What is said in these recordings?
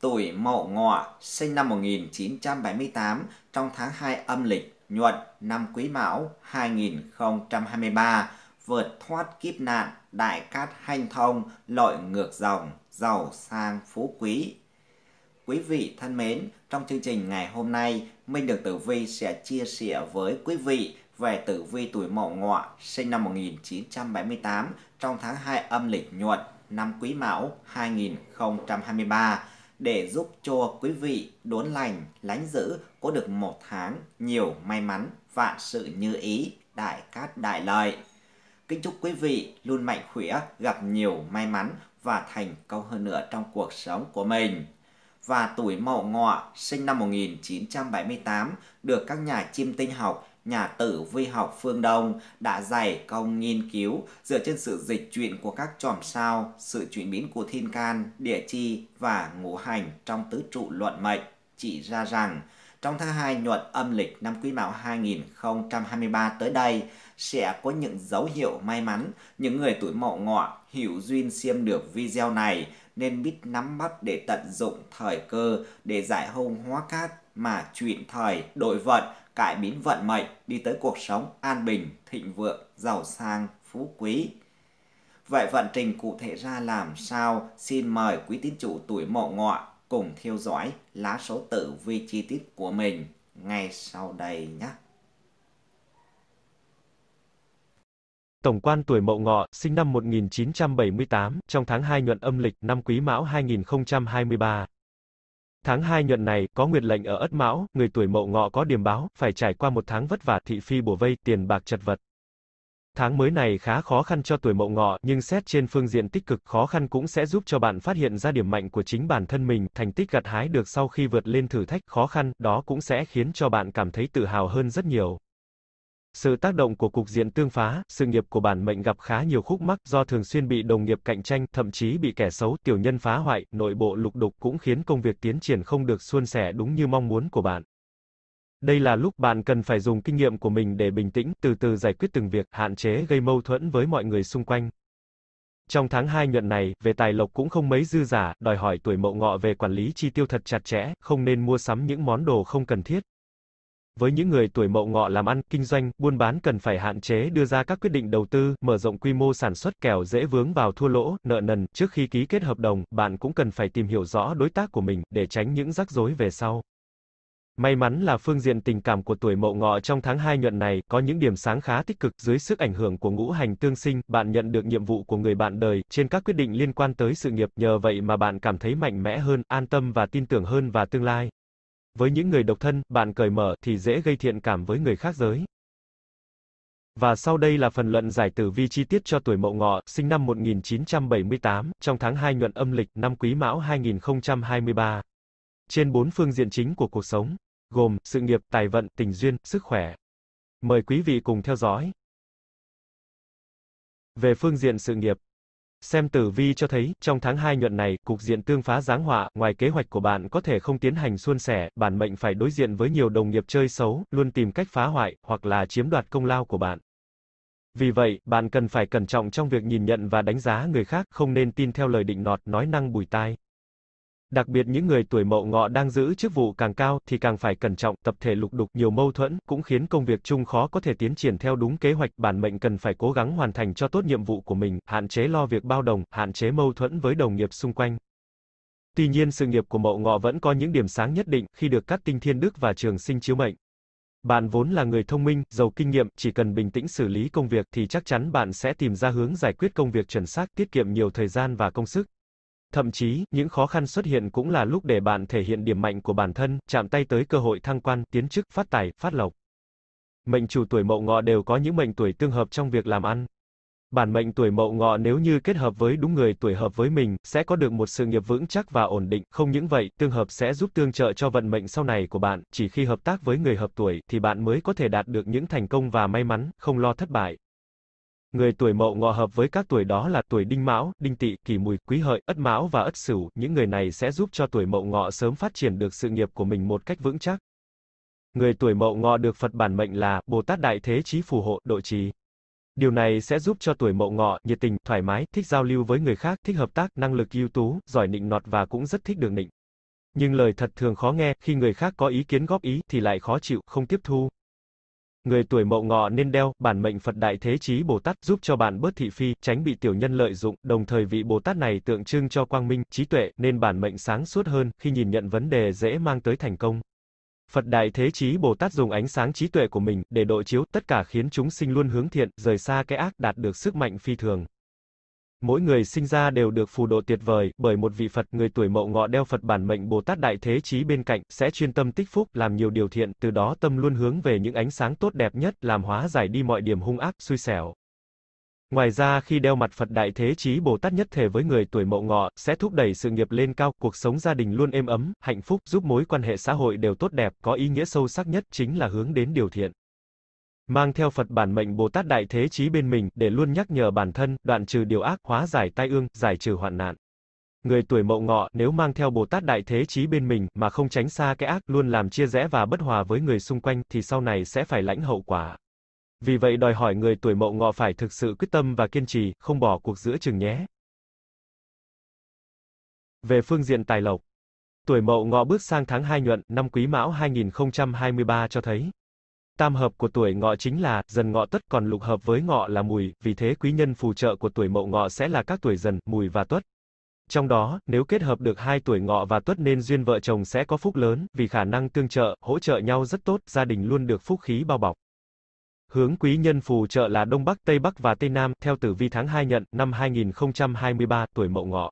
tuổi Mậu Ngọ, sinh năm 1978 trong tháng 2 âm lịch, nhuận năm Quý Mão 2023, vượt thoát kiếp nạn, đại cát hanh thông, lội ngược dòng, giàu sang phú quý. Quý vị thân mến, trong chương trình ngày hôm nay, Minh Được Tử Vi sẽ chia sẻ với quý vị về tử vi tuổi Mậu Ngọ, sinh năm 1978 trong tháng 2 âm lịch nhuận năm Quý Mão 2023 để giúp cho quý vị đốn lành, lánh giữ có được một tháng nhiều may mắn, vạn sự như ý, đại cát đại lợi. Kính chúc quý vị luôn mạnh khỏe, gặp nhiều may mắn và thành công hơn nữa trong cuộc sống của mình. Và tuổi Mậu Ngọ sinh năm 1978 được các nhà chiêm tinh học nhà tử vi học phương Đông đã dày công nghiên cứu dựa trên sự dịch chuyển của các chòm sao, sự chuyển biến của thiên can, địa chi và ngũ hành trong tứ trụ luận mệnh, chỉ ra rằng trong tháng 2 nhuận âm lịch năm Quý Mão 2023 tới đây sẽ có những dấu hiệu may mắn. Những người tuổi Mậu Ngọ hiểu duyên xem được video này nên biết nắm bắt để tận dụng thời cơ để giải hung hóa cát mà chuyển thời đổi vận cải biến vận mệnh, đi tới cuộc sống an bình, thịnh vượng, giàu sang, phú quý. Vậy vận trình cụ thể ra làm sao? Xin mời quý tín chủ tuổi mậu ngọ cùng theo dõi lá số tử vi chi tiết của mình ngay sau đây nhé. Tổng quan tuổi Mậu Ngọ, sinh năm 1978, trong tháng 2 nhuận âm lịch, năm Quý Mão 2023. Tháng 2 nhuận này, có nguyệt lệnh ở Ất Mão, người tuổi mậu ngọ có điểm báo, phải trải qua một tháng vất vả thị phi bổ vây, tiền bạc chật vật. Tháng mới này khá khó khăn cho tuổi mậu ngọ, nhưng xét trên phương diện tích cực khó khăn cũng sẽ giúp cho bạn phát hiện ra điểm mạnh của chính bản thân mình, thành tích gặt hái được sau khi vượt lên thử thách khó khăn, đó cũng sẽ khiến cho bạn cảm thấy tự hào hơn rất nhiều sự tác động của cục diện tương phá, sự nghiệp của bản mệnh gặp khá nhiều khúc mắc do thường xuyên bị đồng nghiệp cạnh tranh, thậm chí bị kẻ xấu, tiểu nhân phá hoại, nội bộ lục đục cũng khiến công việc tiến triển không được suôn sẻ đúng như mong muốn của bạn. Đây là lúc bạn cần phải dùng kinh nghiệm của mình để bình tĩnh, từ từ giải quyết từng việc, hạn chế gây mâu thuẫn với mọi người xung quanh. Trong tháng 2 nhuận này, về tài lộc cũng không mấy dư giả, đòi hỏi tuổi mậu ngọ về quản lý chi tiêu thật chặt chẽ, không nên mua sắm những món đồ không cần thiết. Với những người tuổi mậu ngọ làm ăn, kinh doanh, buôn bán cần phải hạn chế đưa ra các quyết định đầu tư, mở rộng quy mô sản xuất kẻo dễ vướng vào thua lỗ, nợ nần. Trước khi ký kết hợp đồng, bạn cũng cần phải tìm hiểu rõ đối tác của mình để tránh những rắc rối về sau. May mắn là phương diện tình cảm của tuổi Mậu Ngọ trong tháng 2 nhuận này có những điểm sáng khá tích cực dưới sức ảnh hưởng của ngũ hành tương sinh, bạn nhận được nhiệm vụ của người bạn đời trên các quyết định liên quan tới sự nghiệp, nhờ vậy mà bạn cảm thấy mạnh mẽ hơn, an tâm và tin tưởng hơn vào tương lai. Với những người độc thân, bạn cởi mở thì dễ gây thiện cảm với người khác giới. Và sau đây là phần luận giải tử vi chi tiết cho tuổi Mậu Ngọ, sinh năm 1978, trong tháng 2 nhuận âm lịch năm Quý Mão 2023. Trên bốn phương diện chính của cuộc sống, gồm sự nghiệp, tài vận, tình duyên, sức khỏe. Mời quý vị cùng theo dõi. Về phương diện sự nghiệp, Xem tử vi cho thấy, trong tháng 2 nhuận này, cục diện tương phá giáng họa, ngoài kế hoạch của bạn có thể không tiến hành suôn sẻ, bản mệnh phải đối diện với nhiều đồng nghiệp chơi xấu, luôn tìm cách phá hoại, hoặc là chiếm đoạt công lao của bạn. Vì vậy, bạn cần phải cẩn trọng trong việc nhìn nhận và đánh giá người khác, không nên tin theo lời định nọt, nói năng bùi tai. Đặc biệt những người tuổi mậu ngọ đang giữ chức vụ càng cao thì càng phải cẩn trọng, tập thể lục đục, nhiều mâu thuẫn cũng khiến công việc chung khó có thể tiến triển theo đúng kế hoạch, bản mệnh cần phải cố gắng hoàn thành cho tốt nhiệm vụ của mình, hạn chế lo việc bao đồng, hạn chế mâu thuẫn với đồng nghiệp xung quanh. Tuy nhiên sự nghiệp của Mậu Ngọ vẫn có những điểm sáng nhất định khi được các tinh thiên đức và trường sinh chiếu mệnh. Bạn vốn là người thông minh, giàu kinh nghiệm, chỉ cần bình tĩnh xử lý công việc thì chắc chắn bạn sẽ tìm ra hướng giải quyết công việc chuẩn xác, tiết kiệm nhiều thời gian và công sức. Thậm chí, những khó khăn xuất hiện cũng là lúc để bạn thể hiện điểm mạnh của bản thân, chạm tay tới cơ hội thăng quan, tiến chức, phát tài, phát lộc. Mệnh chủ tuổi Mậu Ngọ đều có những mệnh tuổi tương hợp trong việc làm ăn. Bản mệnh tuổi Mậu Ngọ nếu như kết hợp với đúng người tuổi hợp với mình, sẽ có được một sự nghiệp vững chắc và ổn định, không những vậy, tương hợp sẽ giúp tương trợ cho vận mệnh sau này của bạn, chỉ khi hợp tác với người hợp tuổi thì bạn mới có thể đạt được những thành công và may mắn, không lo thất bại. Người tuổi mậu ngọ hợp với các tuổi đó là tuổi đinh mão, đinh tỵ, kỷ mùi, quý hợi, ất mão và ất sửu, những người này sẽ giúp cho tuổi mậu ngọ sớm phát triển được sự nghiệp của mình một cách vững chắc. Người tuổi mậu ngọ được Phật bản mệnh là Bồ Tát Đại Thế Chí phù hộ, độ trì. Điều này sẽ giúp cho tuổi mậu ngọ nhiệt tình, thoải mái, thích giao lưu với người khác, thích hợp tác, năng lực ưu tú, giỏi nịnh nọt và cũng rất thích được nịnh. Nhưng lời thật thường khó nghe, khi người khác có ý kiến góp ý thì lại khó chịu, không tiếp thu, Người tuổi mậu ngọ nên đeo bản mệnh Phật Đại Thế Chí Bồ Tát giúp cho bạn bớt thị phi, tránh bị tiểu nhân lợi dụng, đồng thời vị Bồ Tát này tượng trưng cho quang minh, trí tuệ, nên bản mệnh sáng suốt hơn, khi nhìn nhận vấn đề dễ mang tới thành công. Phật Đại Thế Chí Bồ Tát dùng ánh sáng trí tuệ của mình để độ chiếu tất cả khiến chúng sinh luôn hướng thiện, rời xa cái ác, đạt được sức mạnh phi thường. Mỗi người sinh ra đều được phù độ tuyệt vời, bởi một vị Phật người tuổi mậu ngọ đeo Phật bản mệnh Bồ Tát Đại Thế Chí bên cạnh, sẽ chuyên tâm tích phúc, làm nhiều điều thiện, từ đó tâm luôn hướng về những ánh sáng tốt đẹp nhất, làm hóa giải đi mọi điểm hung ác, xui xẻo. Ngoài ra khi đeo mặt Phật Đại Thế Chí Bồ Tát nhất thể với người tuổi mậu ngọ, sẽ thúc đẩy sự nghiệp lên cao, cuộc sống gia đình luôn êm ấm, hạnh phúc, giúp mối quan hệ xã hội đều tốt đẹp, có ý nghĩa sâu sắc nhất chính là hướng đến điều thiện mang theo Phật bản mệnh Bồ Tát Đại Thế Chí bên mình, để luôn nhắc nhở bản thân, đoạn trừ điều ác, hóa giải tai ương, giải trừ hoạn nạn. Người tuổi mậu ngọ, nếu mang theo Bồ Tát Đại Thế Chí bên mình, mà không tránh xa cái ác, luôn làm chia rẽ và bất hòa với người xung quanh, thì sau này sẽ phải lãnh hậu quả. Vì vậy đòi hỏi người tuổi mậu ngọ phải thực sự quyết tâm và kiên trì, không bỏ cuộc giữa chừng nhé. Về phương diện tài lộc, tuổi mậu ngọ bước sang tháng 2 nhuận, năm quý mão 2023 cho thấy, Tam hợp của tuổi ngọ chính là dần ngọ tuất, còn lục hợp với ngọ là mùi, vì thế quý nhân phù trợ của tuổi mậu ngọ sẽ là các tuổi dần, mùi và tuất. Trong đó, nếu kết hợp được hai tuổi ngọ và tuất nên duyên vợ chồng sẽ có phúc lớn, vì khả năng tương trợ, hỗ trợ nhau rất tốt, gia đình luôn được phúc khí bao bọc. Hướng quý nhân phù trợ là Đông Bắc, Tây Bắc và Tây Nam, theo tử vi tháng 2 nhận, năm 2023, tuổi mậu ngọ.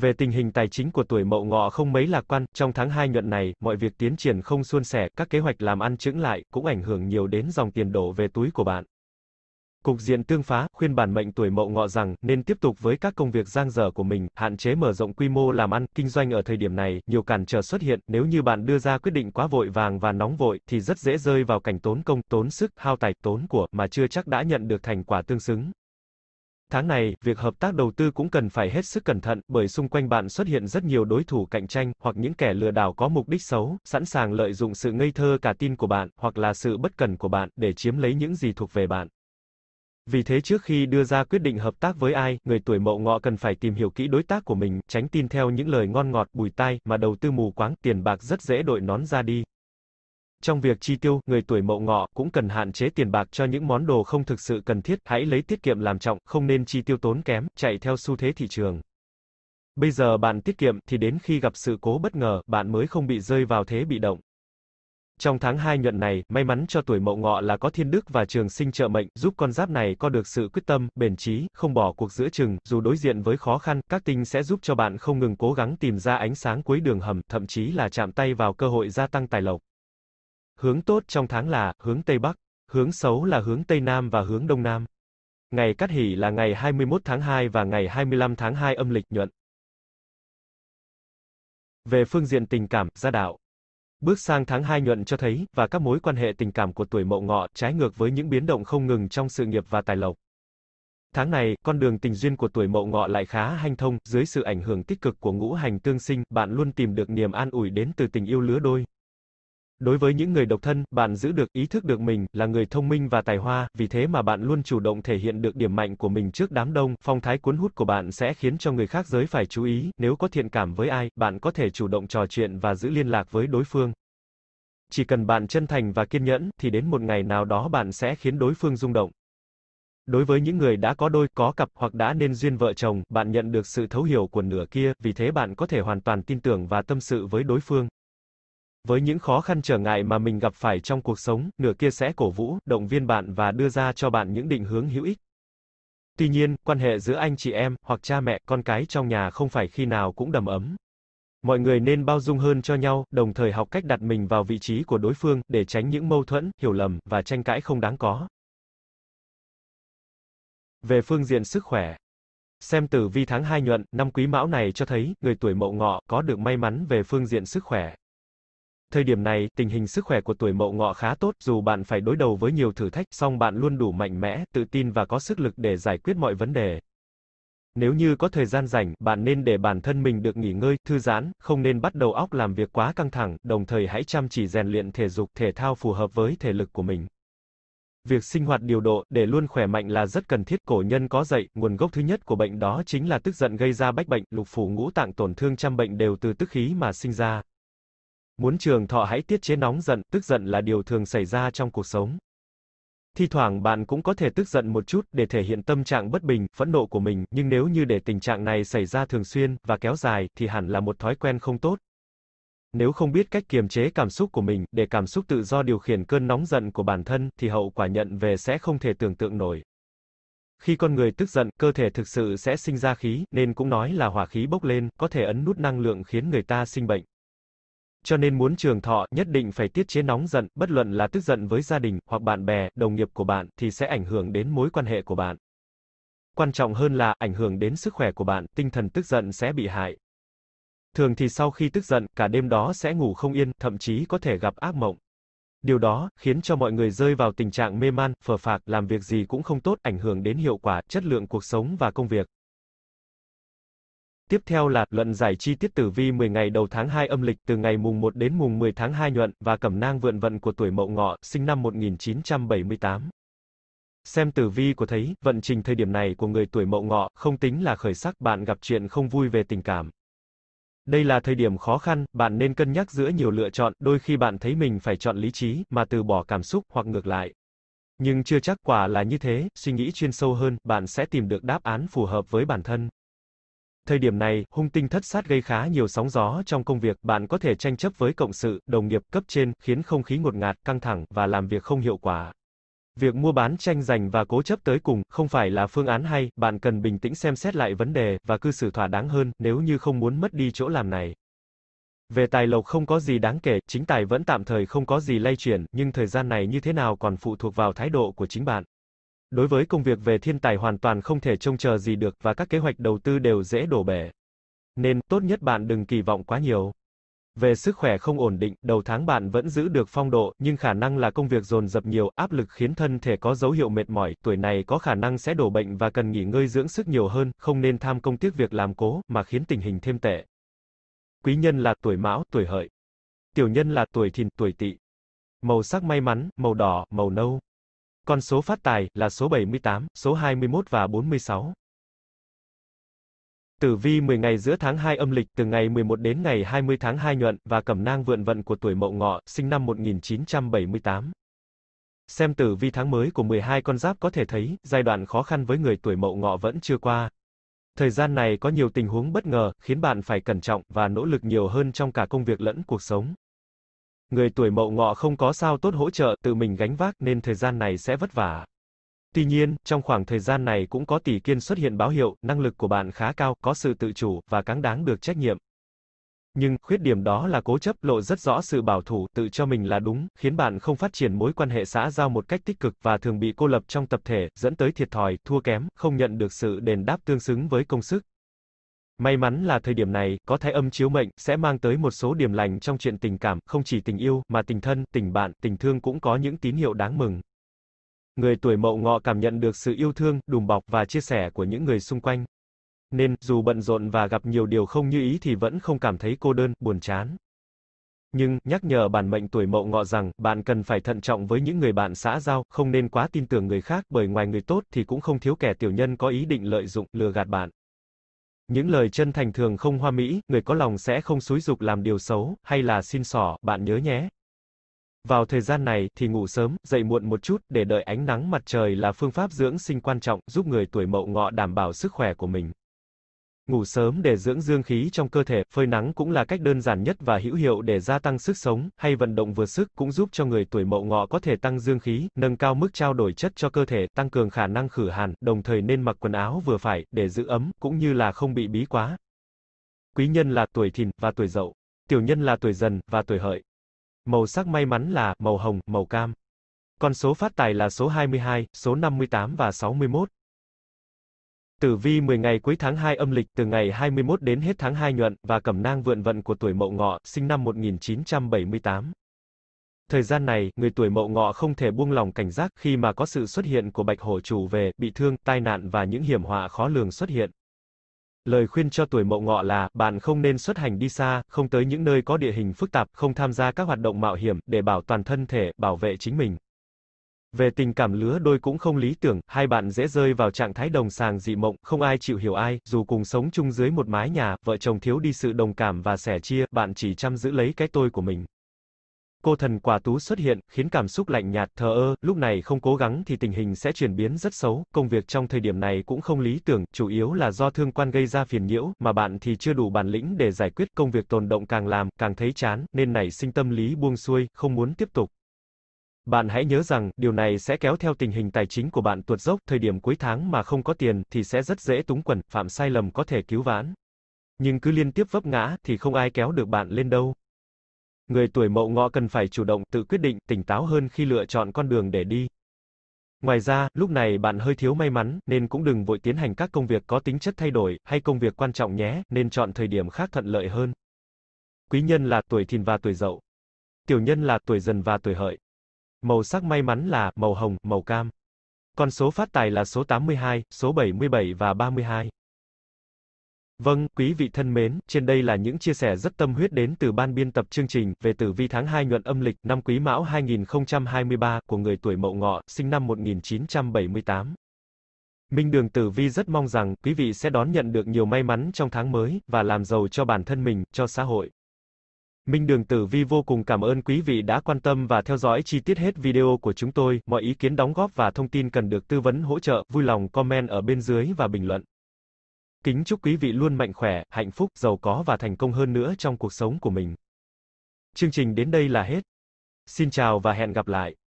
Về tình hình tài chính của tuổi Mậu Ngọ không mấy lạc quan, trong tháng 2 nhuận này, mọi việc tiến triển không suôn sẻ, các kế hoạch làm ăn chững lại cũng ảnh hưởng nhiều đến dòng tiền đổ về túi của bạn. Cục diện tương phá khuyên bản mệnh tuổi Mậu Ngọ rằng nên tiếp tục với các công việc giang dở của mình, hạn chế mở rộng quy mô làm ăn, kinh doanh ở thời điểm này, nhiều cản trở xuất hiện, nếu như bạn đưa ra quyết định quá vội vàng và nóng vội thì rất dễ rơi vào cảnh tốn công, tốn sức, hao tài, tốn của mà chưa chắc đã nhận được thành quả tương xứng. Tháng này, việc hợp tác đầu tư cũng cần phải hết sức cẩn thận, bởi xung quanh bạn xuất hiện rất nhiều đối thủ cạnh tranh, hoặc những kẻ lừa đảo có mục đích xấu, sẵn sàng lợi dụng sự ngây thơ cả tin của bạn, hoặc là sự bất cần của bạn, để chiếm lấy những gì thuộc về bạn. Vì thế trước khi đưa ra quyết định hợp tác với ai, người tuổi mậu ngọ cần phải tìm hiểu kỹ đối tác của mình, tránh tin theo những lời ngon ngọt, bùi tai, mà đầu tư mù quáng, tiền bạc rất dễ đội nón ra đi. Trong việc chi tiêu, người tuổi mậu ngọ cũng cần hạn chế tiền bạc cho những món đồ không thực sự cần thiết, hãy lấy tiết kiệm làm trọng, không nên chi tiêu tốn kém, chạy theo xu thế thị trường. Bây giờ bạn tiết kiệm thì đến khi gặp sự cố bất ngờ, bạn mới không bị rơi vào thế bị động. Trong tháng 2 nhuận này, may mắn cho tuổi mậu ngọ là có thiên đức và trường sinh trợ mệnh, giúp con giáp này có được sự quyết tâm, bền trí, không bỏ cuộc giữa chừng, dù đối diện với khó khăn, các tinh sẽ giúp cho bạn không ngừng cố gắng tìm ra ánh sáng cuối đường hầm, thậm chí là chạm tay vào cơ hội gia tăng tài lộc. Hướng tốt trong tháng là hướng Tây Bắc, hướng xấu là hướng Tây Nam và hướng Đông Nam. Ngày Cát Hỷ là ngày 21 tháng 2 và ngày 25 tháng 2 âm lịch nhuận. Về phương diện tình cảm, gia đạo. Bước sang tháng 2 nhuận cho thấy, và các mối quan hệ tình cảm của tuổi mậu ngọ trái ngược với những biến động không ngừng trong sự nghiệp và tài lộc. Tháng này, con đường tình duyên của tuổi mậu ngọ lại khá hanh thông, dưới sự ảnh hưởng tích cực của ngũ hành tương sinh, bạn luôn tìm được niềm an ủi đến từ tình yêu lứa đôi. Đối với những người độc thân, bạn giữ được ý thức được mình là người thông minh và tài hoa, vì thế mà bạn luôn chủ động thể hiện được điểm mạnh của mình trước đám đông, phong thái cuốn hút của bạn sẽ khiến cho người khác giới phải chú ý, nếu có thiện cảm với ai, bạn có thể chủ động trò chuyện và giữ liên lạc với đối phương. Chỉ cần bạn chân thành và kiên nhẫn thì đến một ngày nào đó bạn sẽ khiến đối phương rung động. Đối với những người đã có đôi, có cặp hoặc đã nên duyên vợ chồng, bạn nhận được sự thấu hiểu của nửa kia, vì thế bạn có thể hoàn toàn tin tưởng và tâm sự với đối phương. Với những khó khăn trở ngại mà mình gặp phải trong cuộc sống, nửa kia sẽ cổ vũ, động viên bạn và đưa ra cho bạn những định hướng hữu ích. Tuy nhiên, quan hệ giữa anh chị em, hoặc cha mẹ, con cái trong nhà không phải khi nào cũng đầm ấm. Mọi người nên bao dung hơn cho nhau, đồng thời học cách đặt mình vào vị trí của đối phương, để tránh những mâu thuẫn, hiểu lầm, và tranh cãi không đáng có. Về phương diện sức khỏe, Xem tử vi tháng 2 nhuận, năm quý mão này cho thấy, người tuổi mậu ngọ, có được may mắn về phương diện sức khỏe. Thời điểm này, tình hình sức khỏe của tuổi mậu ngọ khá tốt, dù bạn phải đối đầu với nhiều thử thách, song bạn luôn đủ mạnh mẽ, tự tin và có sức lực để giải quyết mọi vấn đề. Nếu như có thời gian rảnh, bạn nên để bản thân mình được nghỉ ngơi, thư giãn, không nên bắt đầu óc làm việc quá căng thẳng, đồng thời hãy chăm chỉ rèn luyện thể dục thể thao phù hợp với thể lực của mình. Việc sinh hoạt điều độ để luôn khỏe mạnh là rất cần thiết, cổ nhân có dạy, nguồn gốc thứ nhất của bệnh đó chính là tức giận gây ra bách bệnh, lục phủ ngũ tạng tổn thương trăm bệnh đều từ tức khí mà sinh ra. Muốn trường thọ hãy tiết chế nóng giận, tức giận là điều thường xảy ra trong cuộc sống. Thi thoảng bạn cũng có thể tức giận một chút để thể hiện tâm trạng bất bình, phẫn nộ của mình, nhưng nếu như để tình trạng này xảy ra thường xuyên và kéo dài thì hẳn là một thói quen không tốt. Nếu không biết cách kiềm chế cảm xúc của mình để cảm xúc tự do điều khiển cơn nóng giận của bản thân thì hậu quả nhận về sẽ không thể tưởng tượng nổi. Khi con người tức giận, cơ thể thực sự sẽ sinh ra khí, nên cũng nói là hỏa khí bốc lên, có thể ấn nút năng lượng khiến người ta sinh bệnh. Cho nên muốn trường thọ, nhất định phải tiết chế nóng giận, bất luận là tức giận với gia đình, hoặc bạn bè, đồng nghiệp của bạn, thì sẽ ảnh hưởng đến mối quan hệ của bạn. Quan trọng hơn là, ảnh hưởng đến sức khỏe của bạn, tinh thần tức giận sẽ bị hại. Thường thì sau khi tức giận, cả đêm đó sẽ ngủ không yên, thậm chí có thể gặp ác mộng. Điều đó, khiến cho mọi người rơi vào tình trạng mê man, phờ phạc, làm việc gì cũng không tốt, ảnh hưởng đến hiệu quả, chất lượng cuộc sống và công việc. Tiếp theo là luận giải chi tiết tử vi 10 ngày đầu tháng 2 âm lịch từ ngày mùng 1 đến mùng 10 tháng 2 nhuận và cẩm nang vượn vận của tuổi Mậu Ngọ, sinh năm 1978. Xem tử vi của thấy, vận trình thời điểm này của người tuổi Mậu Ngọ không tính là khởi sắc, bạn gặp chuyện không vui về tình cảm. Đây là thời điểm khó khăn, bạn nên cân nhắc giữa nhiều lựa chọn, đôi khi bạn thấy mình phải chọn lý trí mà từ bỏ cảm xúc hoặc ngược lại. Nhưng chưa chắc quả là như thế, suy nghĩ chuyên sâu hơn, bạn sẽ tìm được đáp án phù hợp với bản thân. Thời điểm này, hung tinh thất sát gây khá nhiều sóng gió trong công việc, bạn có thể tranh chấp với cộng sự, đồng nghiệp cấp trên, khiến không khí ngột ngạt, căng thẳng và làm việc không hiệu quả. Việc mua bán tranh giành và cố chấp tới cùng không phải là phương án hay, bạn cần bình tĩnh xem xét lại vấn đề và cư xử thỏa đáng hơn nếu như không muốn mất đi chỗ làm này. Về tài lộc không có gì đáng kể, chính tài vẫn tạm thời không có gì lay chuyển, nhưng thời gian này như thế nào còn phụ thuộc vào thái độ của chính bạn. Đối với công việc về thiên tài hoàn toàn không thể trông chờ gì được và các kế hoạch đầu tư đều dễ đổ bể. Nên, tốt nhất bạn đừng kỳ vọng quá nhiều. Về sức khỏe không ổn định, đầu tháng bạn vẫn giữ được phong độ, nhưng khả năng là công việc dồn dập nhiều, áp lực khiến thân thể có dấu hiệu mệt mỏi, tuổi này có khả năng sẽ đổ bệnh và cần nghỉ ngơi dưỡng sức nhiều hơn, không nên tham công tiếc việc làm cố, mà khiến tình hình thêm tệ. Quý nhân là tuổi mão, tuổi hợi. Tiểu nhân là tuổi thìn, tuổi tỵ. Màu sắc may mắn, màu đỏ, màu nâu. Con số phát tài là số 78, số 21 và 46. Tử vi 10 ngày giữa tháng 2 âm lịch từ ngày 11 đến ngày 20 tháng 2 nhuận và cẩm nang vượn vận của tuổi Mậu Ngọ, sinh năm 1978. Xem tử vi tháng mới của 12 con giáp có thể thấy, giai đoạn khó khăn với người tuổi Mậu Ngọ vẫn chưa qua. Thời gian này có nhiều tình huống bất ngờ, khiến bạn phải cẩn trọng và nỗ lực nhiều hơn trong cả công việc lẫn cuộc sống. Người tuổi mậu ngọ không có sao tốt hỗ trợ, tự mình gánh vác nên thời gian này sẽ vất vả. Tuy nhiên, trong khoảng thời gian này cũng có tỷ kiên xuất hiện báo hiệu, năng lực của bạn khá cao, có sự tự chủ, và cáng đáng được trách nhiệm. Nhưng, khuyết điểm đó là cố chấp lộ rất rõ sự bảo thủ, tự cho mình là đúng, khiến bạn không phát triển mối quan hệ xã giao một cách tích cực, và thường bị cô lập trong tập thể, dẫn tới thiệt thòi, thua kém, không nhận được sự đền đáp tương xứng với công sức. May mắn là thời điểm này, có thái âm chiếu mệnh, sẽ mang tới một số điểm lành trong chuyện tình cảm, không chỉ tình yêu, mà tình thân, tình bạn, tình thương cũng có những tín hiệu đáng mừng. Người tuổi mậu ngọ cảm nhận được sự yêu thương, đùm bọc và chia sẻ của những người xung quanh. Nên, dù bận rộn và gặp nhiều điều không như ý thì vẫn không cảm thấy cô đơn, buồn chán. Nhưng, nhắc nhở bản mệnh tuổi mậu ngọ rằng, bạn cần phải thận trọng với những người bạn xã giao, không nên quá tin tưởng người khác, bởi ngoài người tốt thì cũng không thiếu kẻ tiểu nhân có ý định lợi dụng, lừa gạt bạn. Những lời chân thành thường không hoa mỹ, người có lòng sẽ không xúi dục làm điều xấu, hay là xin xỏ, bạn nhớ nhé. Vào thời gian này thì ngủ sớm, dậy muộn một chút để đợi ánh nắng mặt trời là phương pháp dưỡng sinh quan trọng, giúp người tuổi Mậu Ngọ đảm bảo sức khỏe của mình. Ngủ sớm để dưỡng dương khí trong cơ thể, phơi nắng cũng là cách đơn giản nhất và hữu hiệu để gia tăng sức sống, hay vận động vừa sức cũng giúp cho người tuổi Mậu Ngọ có thể tăng dương khí, nâng cao mức trao đổi chất cho cơ thể, tăng cường khả năng khử hàn, đồng thời nên mặc quần áo vừa phải để giữ ấm cũng như là không bị bí quá. Quý nhân là tuổi Thìn và tuổi Dậu, tiểu nhân là tuổi Dần và tuổi Hợi. Màu sắc may mắn là màu hồng, màu cam. Con số phát tài là số 22, số 58 và 61. Tử vi 10 ngày cuối tháng 2 âm lịch từ ngày 21 đến hết tháng 2 nhuận và cẩm nang vượn vận của tuổi Mậu Ngọ, sinh năm 1978. Thời gian này, người tuổi Mậu Ngọ không thể buông lòng cảnh giác khi mà có sự xuất hiện của Bạch Hổ chủ về, bị thương, tai nạn và những hiểm họa khó lường xuất hiện. Lời khuyên cho tuổi Mậu Ngọ là, bạn không nên xuất hành đi xa, không tới những nơi có địa hình phức tạp, không tham gia các hoạt động mạo hiểm để bảo toàn thân thể, bảo vệ chính mình. Về tình cảm lứa đôi cũng không lý tưởng, hai bạn dễ rơi vào trạng thái đồng sàng dị mộng, không ai chịu hiểu ai, dù cùng sống chung dưới một mái nhà, vợ chồng thiếu đi sự đồng cảm và sẻ chia, bạn chỉ chăm giữ lấy cái tôi của mình. Cô thần quả tú xuất hiện, khiến cảm xúc lạnh nhạt, thờ ơ, lúc này không cố gắng thì tình hình sẽ chuyển biến rất xấu, công việc trong thời điểm này cũng không lý tưởng, chủ yếu là do thương quan gây ra phiền nhiễu, mà bạn thì chưa đủ bản lĩnh để giải quyết, công việc tồn động càng làm, càng thấy chán, nên nảy sinh tâm lý buông xuôi, không muốn tiếp tục. Bạn hãy nhớ rằng, điều này sẽ kéo theo tình hình tài chính của bạn tuột dốc, thời điểm cuối tháng mà không có tiền, thì sẽ rất dễ túng quẩn, phạm sai lầm có thể cứu vãn. Nhưng cứ liên tiếp vấp ngã, thì không ai kéo được bạn lên đâu. Người tuổi mậu ngọ cần phải chủ động, tự quyết định, tỉnh táo hơn khi lựa chọn con đường để đi. Ngoài ra, lúc này bạn hơi thiếu may mắn, nên cũng đừng vội tiến hành các công việc có tính chất thay đổi, hay công việc quan trọng nhé, nên chọn thời điểm khác thuận lợi hơn. Quý nhân là tuổi thìn và tuổi dậu. Tiểu nhân là tuổi dần và tuổi hợi. Màu sắc may mắn là màu hồng, màu cam. con số phát tài là số 82, số 77 và 32. Vâng, quý vị thân mến, trên đây là những chia sẻ rất tâm huyết đến từ ban biên tập chương trình về tử vi tháng 2 nhuận âm lịch năm Quý Mão 2023 của người tuổi Mậu Ngọ, sinh năm 1978. Minh Đường Tử Vi rất mong rằng quý vị sẽ đón nhận được nhiều may mắn trong tháng mới và làm giàu cho bản thân mình, cho xã hội. Minh Đường Tử Vi vô cùng cảm ơn quý vị đã quan tâm và theo dõi chi tiết hết video của chúng tôi. Mọi ý kiến đóng góp và thông tin cần được tư vấn hỗ trợ, vui lòng comment ở bên dưới và bình luận. Kính chúc quý vị luôn mạnh khỏe, hạnh phúc, giàu có và thành công hơn nữa trong cuộc sống của mình. Chương trình đến đây là hết. Xin chào và hẹn gặp lại.